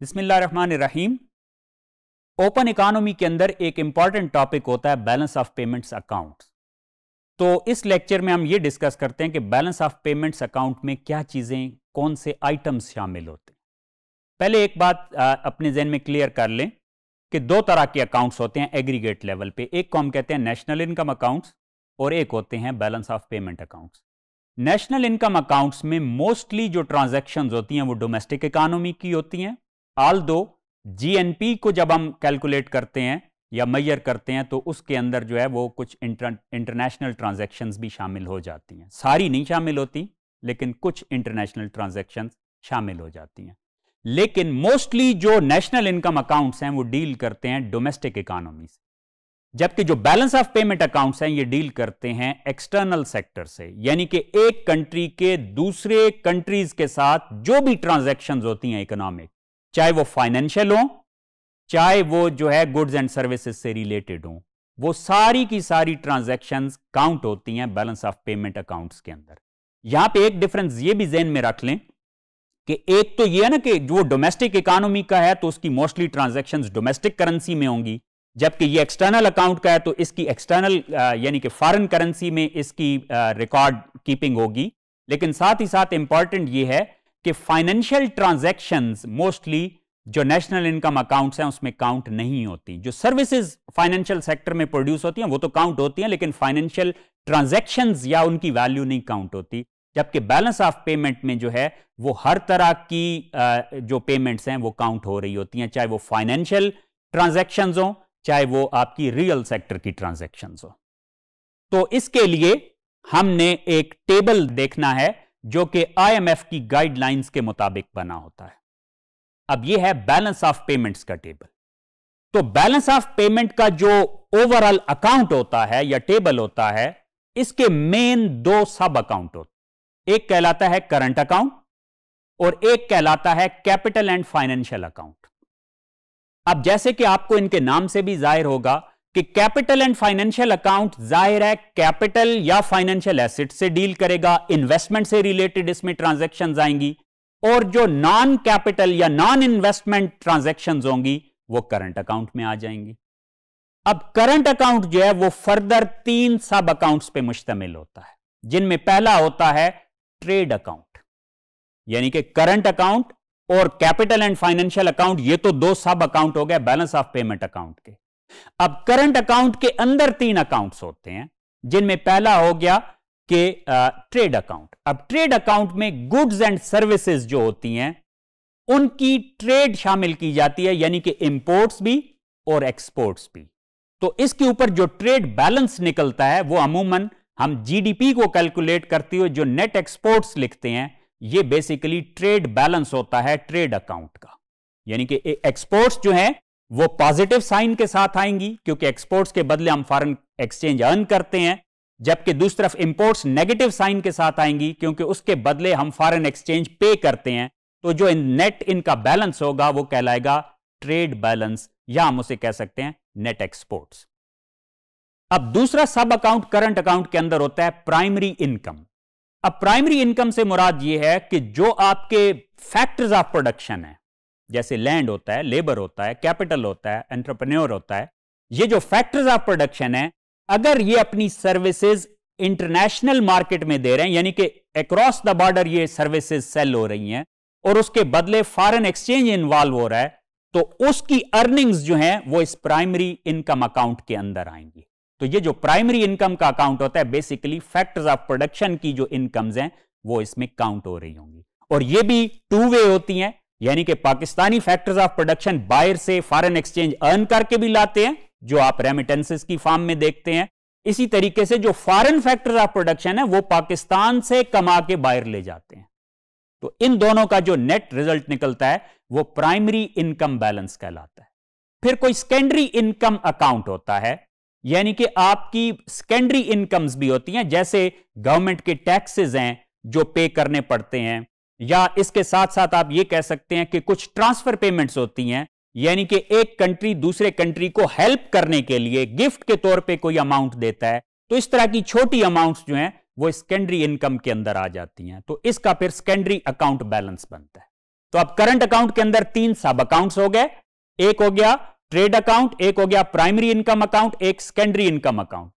बिस्मिल्लाहमान open economy के अंदर एक इंपॉर्टेंट टॉपिक होता है बैलेंस ऑफ पेमेंट्स अकाउंट्स तो इस लेक्चर में हम ये डिस्कस करते हैं कि बैलेंस ऑफ पेमेंट्स अकाउंट में क्या चीज़ें कौन से आइटम्स शामिल होते हैं पहले एक बात आ, अपने जहन में क्लियर कर लें कि दो तरह के अकाउंट्स होते हैं एग्रीगेट लेवल पे एक को हम कहते हैं नेशनल इनकम अकाउंट्स और एक होते हैं balance of payment accounts national income accounts में मोस्टली जो ट्रांजेक्शन होती हैं वो डोमेस्टिक इकानमी की होती हैं आल दो जी को जब हम कैलकुलेट करते हैं या मैयर करते हैं तो उसके अंदर जो है वो कुछ इंटर इंटरनेशनल ट्रांजेक्शन भी शामिल हो जाती हैं सारी नहीं शामिल होती लेकिन कुछ इंटरनेशनल ट्रांजेक्शन शामिल हो जाती हैं लेकिन मोस्टली जो नेशनल इनकम अकाउंट्स हैं वो डील करते हैं डोमेस्टिक इकोनॉमी से जबकि जो बैलेंस ऑफ पेमेंट अकाउंट्स हैं ये डील करते हैं एक्सटर्नल सेक्टर से यानी कि एक कंट्री के दूसरे कंट्रीज के साथ जो भी ट्रांजेक्शन होती हैं इकोनॉमिक चाहे वो फाइनेंशियल हो चाहे वो जो है गुड्स एंड सर्विसेज से रिलेटेड हो वो सारी की सारी ट्रांजेक्शन काउंट होती हैं बैलेंस ऑफ पेमेंट अकाउंट्स के अंदर यहां पे एक डिफरेंस ये भी जेन में रख लें कि एक तो ये है ना कि जो डोमेस्टिक इकोनॉमी का है तो उसकी मोस्टली ट्रांजेक्शन डोमेस्टिक करेंसी में होंगी जबकि ये एक्सटर्नल अकाउंट का है तो इसकी एक्सटर्नल यानी कि फॉरन करेंसी में इसकी रिकॉर्ड कीपिंग होगी लेकिन साथ ही साथ इंपॉर्टेंट ये है कि फाइनेंशियल ट्रांजैक्शंस मोस्टली जो नेशनल इनकम अकाउंट्स हैं उसमें काउंट नहीं होती जो सर्विसेज फाइनेंशियल सेक्टर में प्रोड्यूस होती हैं वो तो काउंट होती हैं लेकिन फाइनेंशियल ट्रांजैक्शंस या उनकी वैल्यू नहीं काउंट होती जबकि बैलेंस ऑफ पेमेंट में जो है वो हर तरह की जो पेमेंट्स हैं वो काउंट हो रही होती हैं चाहे वो फाइनेंशियल ट्रांजेक्शन हो चाहे वो आपकी रियल सेक्टर की ट्रांजेक्शन हो तो इसके लिए हमने एक टेबल देखना है जो कि आईएमएफ की गाइडलाइंस के मुताबिक बना होता है अब यह है बैलेंस ऑफ पेमेंट्स का टेबल तो बैलेंस ऑफ पेमेंट का जो ओवरऑल अकाउंट होता है या टेबल होता है इसके मेन दो सब अकाउंट होते एक कहलाता है करंट अकाउंट और एक कहलाता है कैपिटल एंड फाइनेंशियल अकाउंट अब जैसे कि आपको इनके नाम से भी जाहिर होगा कि कैपिटल एंड फाइनेंशियल अकाउंट जाहिर है कैपिटल या फाइनेंशियल एसेट से डील करेगा इन्वेस्टमेंट से रिलेटेड इसमें ट्रांजेक्शन आएंगी और जो नॉन कैपिटल या नॉन इन्वेस्टमेंट ट्रांजेक्शन होंगी वो करंट अकाउंट में आ जाएंगी अब करंट अकाउंट जो है वो फर्दर तीन सब अकाउंट्स पे मुश्तमिल होता है जिनमें पहला होता है ट्रेड अकाउंट यानी कि करंट अकाउंट और कैपिटल एंड फाइनेंशियल अकाउंट ये तो दो सब अकाउंट हो गए बैलेंस ऑफ पेमेंट अकाउंट के अब करंट अकाउंट के अंदर तीन अकाउंट्स होते हैं जिनमें पहला हो गया कि ट्रेड अकाउंट अब ट्रेड अकाउंट में गुड्स एंड सर्विसेज जो होती हैं उनकी ट्रेड शामिल की जाती है यानी कि इंपोर्ट्स भी और एक्सपोर्ट्स भी तो इसके ऊपर जो ट्रेड बैलेंस निकलता है वो अमूमन हम जीडीपी को कैलकुलेट करते हुए जो नेट एक्सपोर्ट्स लिखते हैं ये बेसिकली ट्रेड बैलेंस होता है ट्रेड अकाउंट का यानी कि एक्सपोर्ट्स जो है वो पॉजिटिव साइन के साथ आएंगी क्योंकि एक्सपोर्ट्स के बदले हम फॉरेन एक्सचेंज अर्न करते हैं जबकि दूसरी तरफ इंपोर्ट्स नेगेटिव साइन के साथ आएंगी क्योंकि उसके बदले हम फॉरेन एक्सचेंज पे करते हैं तो जो इन नेट इनका बैलेंस होगा वो कहलाएगा ट्रेड बैलेंस या हम उसे कह सकते हैं नेट एक्सपोर्ट्स अब दूसरा सब अकाउंट करंट अकाउंट के अंदर होता है प्राइमरी इनकम अब प्राइमरी इनकम से मुराद यह है कि जो आपके फैक्टर्स ऑफ प्रोडक्शन है जैसे लैंड होता है लेबर होता है कैपिटल होता है एंटरप्रेन्योर होता है ये जो फैक्टर्स ऑफ प्रोडक्शन है अगर ये अपनी सर्विसेज इंटरनेशनल मार्केट में दे रहे हैं यानी कि अक्रॉस द बॉर्डर ये सर्विसेज सेल हो रही हैं और उसके बदले फॉरेन एक्सचेंज इन्वॉल्व हो रहा है तो उसकी अर्निंग्स जो हैं वो इस प्राइमरी इनकम अकाउंट के अंदर आएंगी तो ये जो प्राइमरी इनकम का अकाउंट होता है बेसिकली फैक्टर्स ऑफ प्रोडक्शन की जो इनकम्स हैं वो इसमें काउंट हो रही होंगी और ये भी टू वे होती हैं यानी कि पाकिस्तानी फैक्टर्स ऑफ प्रोडक्शन बाहर से फॉरेन एक्सचेंज अर्न करके भी लाते हैं जो आप रेमिटेंसेस की फॉर्म में देखते हैं इसी तरीके से जो फॉरेन फैक्टर्स ऑफ प्रोडक्शन है वो पाकिस्तान से कमा के बाहर ले जाते हैं तो इन दोनों का जो नेट रिजल्ट निकलता है वो प्राइमरी इनकम बैलेंस कहलाता है फिर कोई सेकेंडरी इनकम अकाउंट होता है यानी कि आपकी सेकेंडरी इनकम्स भी होती हैं जैसे गवर्नमेंट के टैक्सेस हैं जो पे करने पड़ते हैं या इसके साथ साथ आप ये कह सकते हैं कि कुछ ट्रांसफर पेमेंट्स होती हैं यानी कि एक कंट्री दूसरे कंट्री को हेल्प करने के लिए गिफ्ट के तौर पे कोई अमाउंट देता है तो इस तरह की छोटी अमाउंट्स जो हैं वो सेकेंडरी इनकम के अंदर आ जाती हैं तो इसका फिर सेकेंडरी अकाउंट बैलेंस बनता है तो अब करंट अकाउंट के अंदर तीन सब अकाउंट्स हो गए एक हो गया ट्रेड अकाउंट एक हो गया प्राइमरी इनकम अकाउंट एक सेकेंडरी इनकम अकाउंट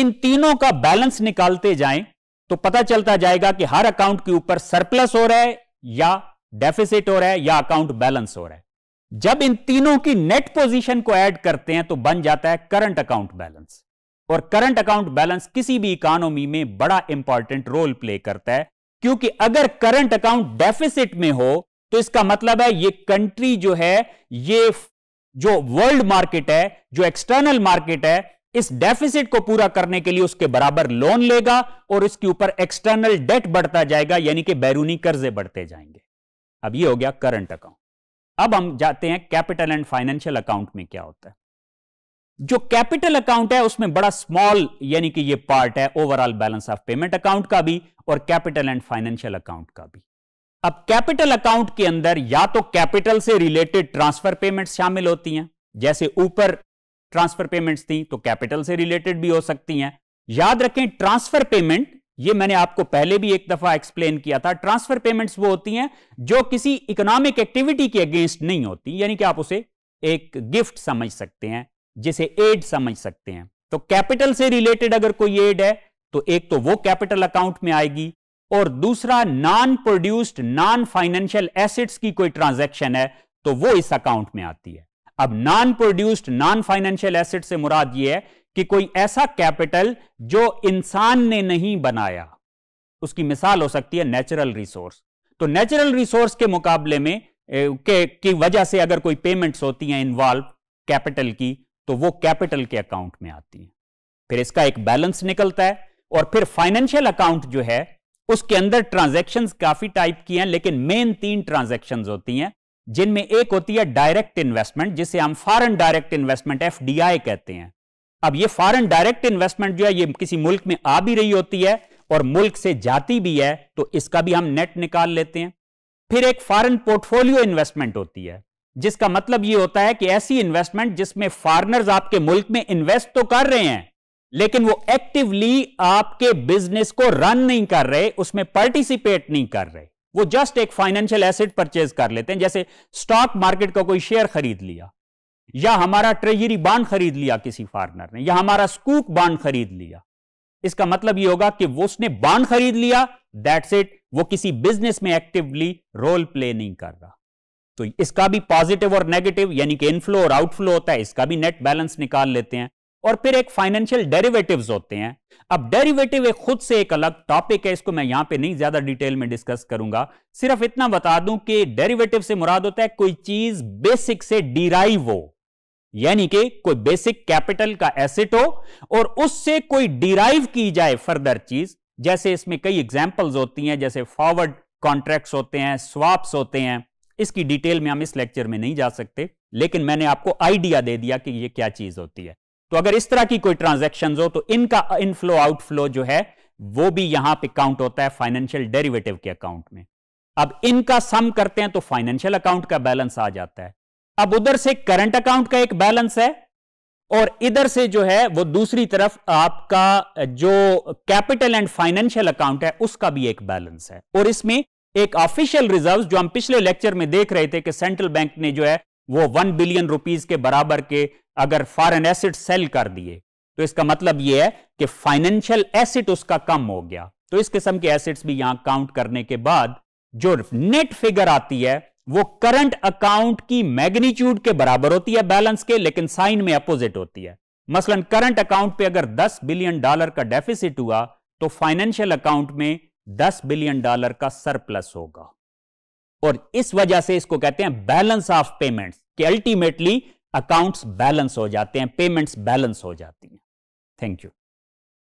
इन तीनों का बैलेंस निकालते जाएं तो पता चलता जाएगा कि हर अकाउंट के ऊपर सरप्लस हो रहा है या डेफिसिट हो रहा है या अकाउंट बैलेंस हो रहा है जब इन तीनों की नेट पोजीशन को ऐड करते हैं तो बन जाता है करंट अकाउंट बैलेंस और करंट अकाउंट बैलेंस किसी भी इकोनॉमी में बड़ा इंपॉर्टेंट रोल प्ले करता है क्योंकि अगर करंट अकाउंट डेफिसिट में हो तो इसका मतलब है ये कंट्री जो है ये जो वर्ल्ड मार्केट है जो एक्सटर्नल मार्केट है इस डेफिसिट को पूरा करने के लिए उसके बराबर लोन लेगा और इसके ऊपर एक्सटर्नल डेट बढ़ता जाएगा यानी कि बैरूनी कर्जे बढ़ते जाएंगे अब ये हो गया करंट अकाउंट अब हम जाते हैं कैपिटल एंड फाइनेंशियल अकाउंट में क्या होता है जो कैपिटल अकाउंट है उसमें बड़ा स्मॉल यानी कि ये पार्ट है overall balance of payment account का भी और कैपिटल एंड फाइनेंशियल अकाउंट का भी अब कैपिटल अकाउंट के अंदर या तो कैपिटल से रिलेटेड ट्रांसफर पेमेंट शामिल होती हैं जैसे ऊपर ट्रांसफर पेमेंट्स थी तो कैपिटल से रिलेटेड भी हो सकती हैं याद रखें ट्रांसफर पेमेंट ये मैंने आपको पहले भी एक दफा एक्सप्लेन किया था ट्रांसफर पेमेंट्स वो होती हैं जो किसी इकोनॉमिक एक्टिविटी के अगेंस्ट नहीं होती यानी कि आप उसे एक गिफ्ट समझ सकते हैं जिसे एड समझ सकते हैं तो कैपिटल से रिलेटेड अगर कोई एड है तो एक तो वो कैपिटल अकाउंट में आएगी और दूसरा non produced non financial assets की कोई ट्रांजेक्शन है तो वो इस अकाउंट में आती है अब non produced non financial asset से मुराद यह है कि कोई ऐसा कैपिटल जो इंसान ने नहीं बनाया उसकी मिसाल हो सकती है नेचुरल रिसोर्स तो नेचुरल रिसोर्स के मुकाबले में के की वजह से अगर कोई पेमेंट्स होती हैं इन्वॉल्व कैपिटल की तो वो कैपिटल के अकाउंट में आती हैं फिर इसका एक बैलेंस निकलता है और फिर फाइनेंशियल अकाउंट जो है उसके अंदर ट्रांजैक्शंस काफी टाइप की हैं लेकिन मेन तीन ट्रांजैक्शंस होती हैं जिनमें एक होती है डायरेक्ट इन्वेस्टमेंट जिसे हम फॉरन डायरेक्ट इन्वेस्टमेंट एफ कहते हैं अब ये फॉरन डायरेक्ट इन्वेस्टमेंट जो है ये किसी मुल्क में आ भी रही होती है और मुल्क से जाती भी है तो इसका भी हम नेट निकाल लेते हैं फिर एक फॉरन पोर्टफोलियो इन्वेस्टमेंट होती है जिसका मतलब ये होता है कि ऐसी इन्वेस्टमेंट जिसमें फॉरनर्स आपके मुल्क में इन्वेस्ट तो कर रहे हैं लेकिन वो एक्टिवली आपके बिजनेस को रन नहीं कर रहे उसमें पार्टिसिपेट नहीं कर रहे वो जस्ट एक फाइनेंशियल एसेट परचेज कर लेते हैं जैसे स्टॉक मार्केट का कोई शेयर खरीद लिया या हमारा ट्रेजरी बांड खरीद लिया किसी फार्मर ने या हमारा स्कूक बांड खरीद लिया इसका मतलब ये होगा कि वो उसने बांड खरीद लिया दैट्स इट वो किसी बिजनेस में एक्टिवली रोल प्ले नहीं कर रहा तो इसका भी पॉजिटिव और नेगेटिव यानी कि इनफ्लो और आउटफ्लो होता है इसका भी नेट बैलेंस निकाल लेते हैं और फिर एक फाइनेंशियल डेरिवेटिव्स होते हैं अब डेरिवेटिव एक खुद से एक अलग टॉपिक है इसको मैं यहां पे नहीं ज्यादा डिटेल में डिस्कस करूंगा सिर्फ इतना बता दूं कि डेरिवेटिव से मुराद होता है कोई चीज बेसिक से डिराइव हो यानी कि कोई बेसिक कैपिटल का एसेट हो और उससे कोई डिराइव की जाए फर्दर चीज जैसे इसमें कई एग्जाम्पल्स होती हैं जैसे फॉरवर्ड कॉन्ट्रैक्ट होते हैं स्वाप्स होते हैं इसकी डिटेल में हम इस लेक्चर में नहीं जा सकते लेकिन मैंने आपको आइडिया दे दिया कि यह क्या चीज होती है तो अगर इस तरह की कोई ट्रांजेक्शन हो तो इनका इनफ्लो आउटफ्लो जो है वो भी यहां पे काउंट होता है फाइनेंशियल डेरिवेटिव के अकाउंट में अब इनका सम करते हैं तो फाइनेंशियल अकाउंट का बैलेंस आ जाता है अब उधर से करंट अकाउंट का एक बैलेंस है और इधर से जो है वो दूसरी तरफ आपका जो कैपिटल एंड फाइनेंशियल अकाउंट है उसका भी एक बैलेंस है और इसमें एक ऑफिशियल रिजर्व जो हम पिछले लेक्चर में देख रहे थे कि सेंट्रल बैंक ने जो है वो वन बिलियन रुपीज के बराबर के अगर फॉरेन एसिड सेल कर दिए तो इसका मतलब यह है कि फाइनेंशियल एसिड उसका कम हो गया तो इस किस्म के एसिड्स भी यहां काउंट करने के बाद जो नेट फिगर आती है वो करंट अकाउंट की मैग्नीट्यूड के बराबर होती है बैलेंस के लेकिन साइन में अपोजिट होती है मसलन करंट अकाउंट पे अगर 10 बिलियन डॉलर का डेफिसिट हुआ तो फाइनेंशियल अकाउंट में 10 बिलियन डॉलर का सरप्लस होगा और इस वजह से इसको कहते हैं बैलेंस ऑफ पेमेंट्स कि अल्टीमेटली अकाउंट्स बैलेंस हो जाते हैं पेमेंट्स बैलेंस हो जाती हैं थैंक यू